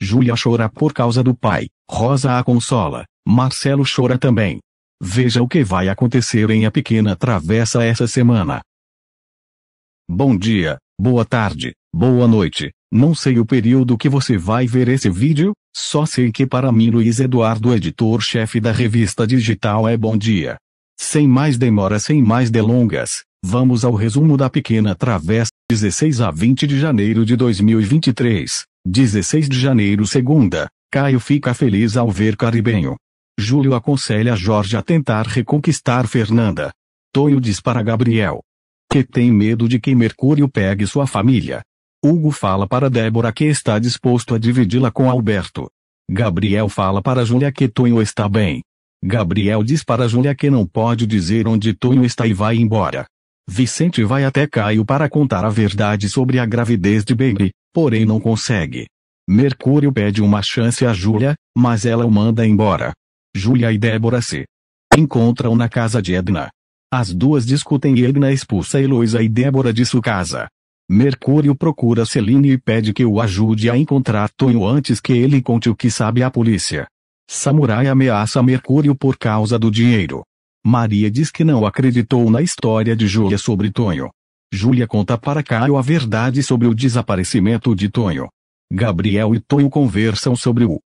Júlia chora por causa do pai, Rosa a consola, Marcelo chora também. Veja o que vai acontecer em A Pequena Travessa essa semana. Bom dia, boa tarde, boa noite. Não sei o período que você vai ver esse vídeo, só sei que para mim Luiz Eduardo, editor-chefe da revista digital, é bom dia. Sem mais demora, sem mais delongas, vamos ao resumo da Pequena Travessa. 16 a 20 de janeiro de 2023, 16 de janeiro segunda, Caio fica feliz ao ver Caribenho. Júlio aconselha Jorge a tentar reconquistar Fernanda. Tonho diz para Gabriel. Que tem medo de que Mercúrio pegue sua família. Hugo fala para Débora que está disposto a dividi-la com Alberto. Gabriel fala para Júlia que Tonho está bem. Gabriel diz para Júlia que não pode dizer onde Tonho está e vai embora. Vicente vai até Caio para contar a verdade sobre a gravidez de Baby, porém não consegue. Mercúrio pede uma chance a Júlia, mas ela o manda embora. Júlia e Débora se encontram na casa de Edna. As duas discutem e Edna expulsa Heloísa e Débora de sua casa. Mercúrio procura Celine e pede que o ajude a encontrar Tonho antes que ele conte o que sabe à polícia. Samurai ameaça Mercúrio por causa do dinheiro. Maria diz que não acreditou na história de Júlia sobre Tonho. Júlia conta para Caio a verdade sobre o desaparecimento de Tonho. Gabriel e Tonho conversam sobre o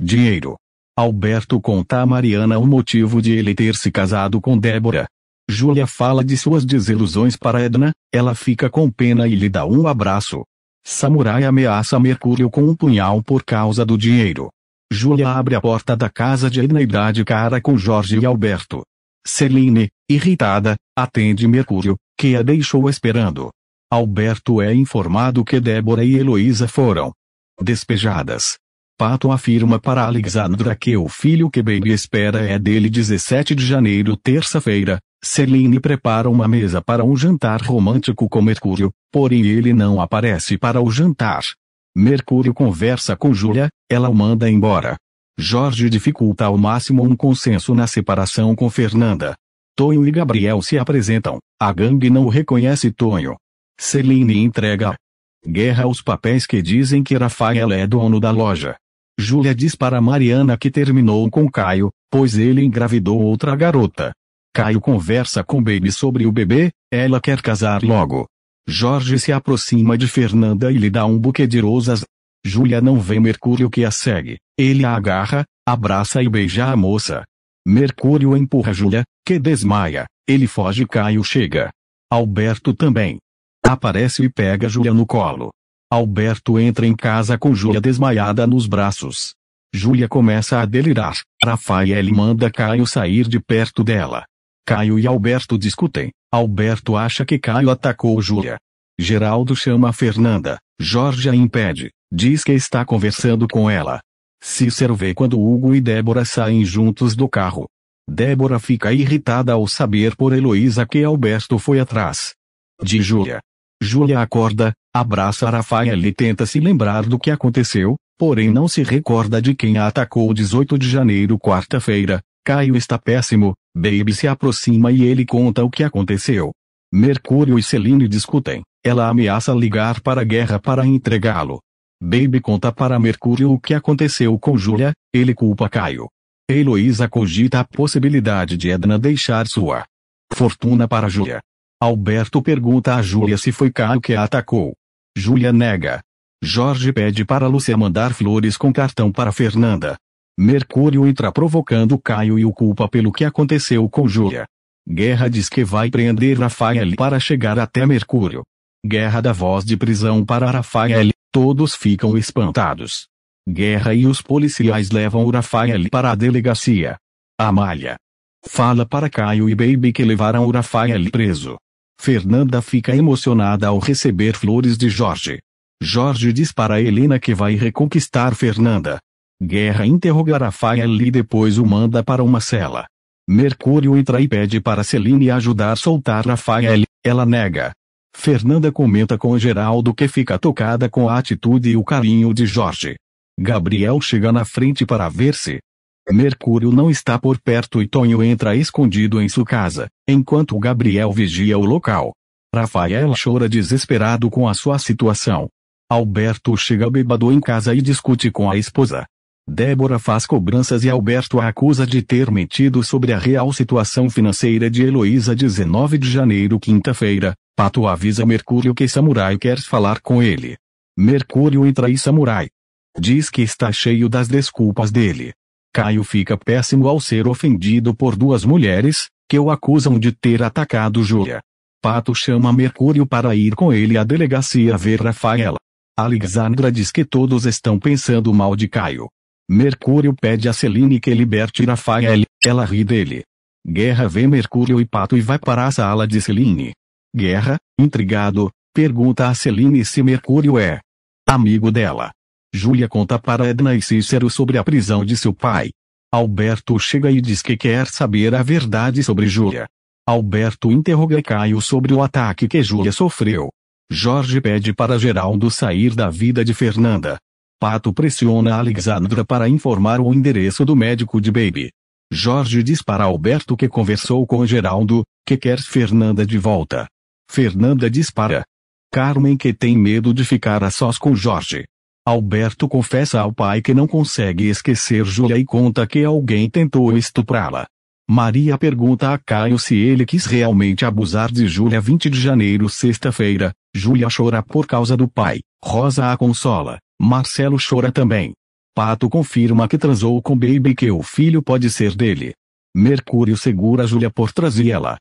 dinheiro. Alberto conta a Mariana o motivo de ele ter se casado com Débora. Júlia fala de suas desilusões para Edna, ela fica com pena e lhe dá um abraço. Samurai ameaça Mercúrio com um punhal por causa do dinheiro. Júlia abre a porta da casa de Edna e dá de cara com Jorge e Alberto. Celine, irritada, atende Mercúrio, que a deixou esperando. Alberto é informado que Débora e Heloísa foram despejadas. Pato afirma para Alexandra que o filho que Baby espera é dele 17 de janeiro, terça-feira. Celine prepara uma mesa para um jantar romântico com Mercúrio, porém ele não aparece para o jantar. Mercúrio conversa com Júlia, ela o manda embora. Jorge dificulta ao máximo um consenso na separação com Fernanda. Tonho e Gabriel se apresentam. A gangue não reconhece Tonho. Celine entrega guerra aos papéis que dizem que Rafael é dono da loja. Júlia diz para Mariana que terminou com Caio, pois ele engravidou outra garota. Caio conversa com Baby sobre o bebê, ela quer casar logo. Jorge se aproxima de Fernanda e lhe dá um buquê de rosas. Júlia não vê Mercúrio que a segue. Ele a agarra, abraça e beija a moça. Mercúrio empurra Júlia, que desmaia. Ele foge Caio chega. Alberto também. Aparece e pega Júlia no colo. Alberto entra em casa com Júlia desmaiada nos braços. Júlia começa a delirar. Rafael manda Caio sair de perto dela. Caio e Alberto discutem. Alberto acha que Caio atacou Júlia. Geraldo chama Fernanda. Jorge a impede. Diz que está conversando com ela. Cícero vê quando Hugo e Débora saem juntos do carro. Débora fica irritada ao saber por Heloísa que Alberto foi atrás de Júlia. Júlia acorda, abraça Rafael e tenta se lembrar do que aconteceu, porém não se recorda de quem a atacou 18 de janeiro, quarta-feira. Caio está péssimo, Baby se aproxima e ele conta o que aconteceu. Mercúrio e Celine discutem. Ela ameaça ligar para a guerra para entregá-lo. Baby conta para Mercúrio o que aconteceu com Julia, ele culpa Caio. Heloísa cogita a possibilidade de Edna deixar sua fortuna para Julia. Alberto pergunta a Julia se foi Caio que a atacou. Julia nega. Jorge pede para Lúcia mandar flores com cartão para Fernanda. Mercúrio entra provocando Caio e o culpa pelo que aconteceu com Julia. Guerra diz que vai prender Rafael para chegar até Mercúrio. Guerra da voz de prisão para Rafael. Todos ficam espantados. Guerra e os policiais levam Rafael para a delegacia. Amália fala para Caio e Baby que levaram Rafael preso. Fernanda fica emocionada ao receber flores de Jorge. Jorge diz para Helena que vai reconquistar Fernanda. Guerra interroga Rafael e depois o manda para uma cela. Mercúrio entra e pede para Celine ajudar a soltar Rafael, ela nega. Fernanda comenta com Geraldo que fica tocada com a atitude e o carinho de Jorge. Gabriel chega na frente para ver-se. Mercúrio não está por perto e Tonho entra escondido em sua casa, enquanto Gabriel vigia o local. Rafael chora desesperado com a sua situação. Alberto chega bêbado em casa e discute com a esposa. Débora faz cobranças e Alberto a acusa de ter mentido sobre a real situação financeira de Heloísa 19 de janeiro quinta-feira, Pato avisa Mercúrio que Samurai quer falar com ele. Mercúrio entra e Samurai diz que está cheio das desculpas dele. Caio fica péssimo ao ser ofendido por duas mulheres, que o acusam de ter atacado Júlia. Pato chama Mercúrio para ir com ele à delegacia ver Rafaela. Alexandra diz que todos estão pensando mal de Caio. Mercúrio pede a Celine que liberte Rafael, ela ri dele. Guerra vê Mercúrio e Pato e vai para a sala de Celine. Guerra, intrigado, pergunta a Celine se Mercúrio é amigo dela. Júlia conta para Edna e Cícero sobre a prisão de seu pai. Alberto chega e diz que quer saber a verdade sobre Júlia. Alberto interroga Caio sobre o ataque que Júlia sofreu. Jorge pede para Geraldo sair da vida de Fernanda. Pato pressiona Alexandra para informar o endereço do médico de Baby. Jorge diz para Alberto que conversou com Geraldo, que quer Fernanda de volta. Fernanda dispara. Carmen que tem medo de ficar a sós com Jorge. Alberto confessa ao pai que não consegue esquecer Júlia e conta que alguém tentou estuprá-la. Maria pergunta a Caio se ele quis realmente abusar de Júlia 20 de janeiro, sexta-feira. Júlia chora por causa do pai. Rosa a consola. Marcelo chora também. Pato confirma que transou com Baby e que o filho pode ser dele. Mercúrio segura Júlia por trás e ela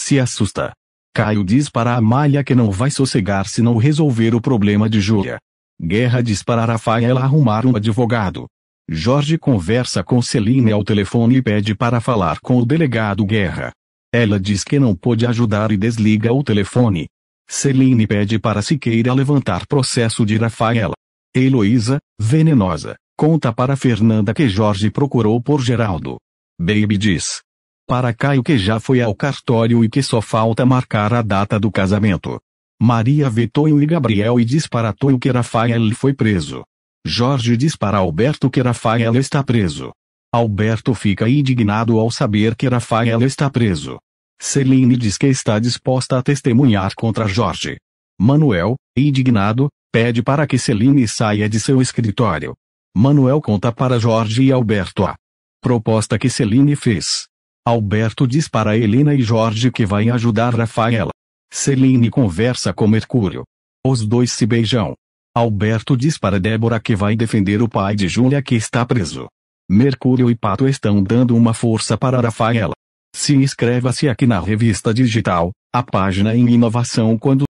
se assusta. Caio diz para Amália que não vai sossegar se não resolver o problema de Júlia. Guerra diz para Rafaela arrumar um advogado. Jorge conversa com Celine ao telefone e pede para falar com o delegado Guerra. Ela diz que não pôde ajudar e desliga o telefone. Celine pede para Siqueira levantar processo de Rafaela. Heloísa, venenosa, conta para Fernanda que Jorge procurou por Geraldo. Baby diz. Para Caio que já foi ao cartório e que só falta marcar a data do casamento. Maria vê Tonho e Gabriel e diz para Tonho que Rafael foi preso. Jorge diz para Alberto que Rafael está preso. Alberto fica indignado ao saber que Rafael está preso. Celine diz que está disposta a testemunhar contra Jorge. Manuel, indignado, Pede para que Celine saia de seu escritório. Manuel conta para Jorge e Alberto a proposta que Celine fez. Alberto diz para Helena e Jorge que vai ajudar Rafaela. Celine conversa com Mercúrio. Os dois se beijam. Alberto diz para Débora que vai defender o pai de Júlia que está preso. Mercúrio e Pato estão dando uma força para Rafaela. Se inscreva-se aqui na revista digital, a página em inovação quando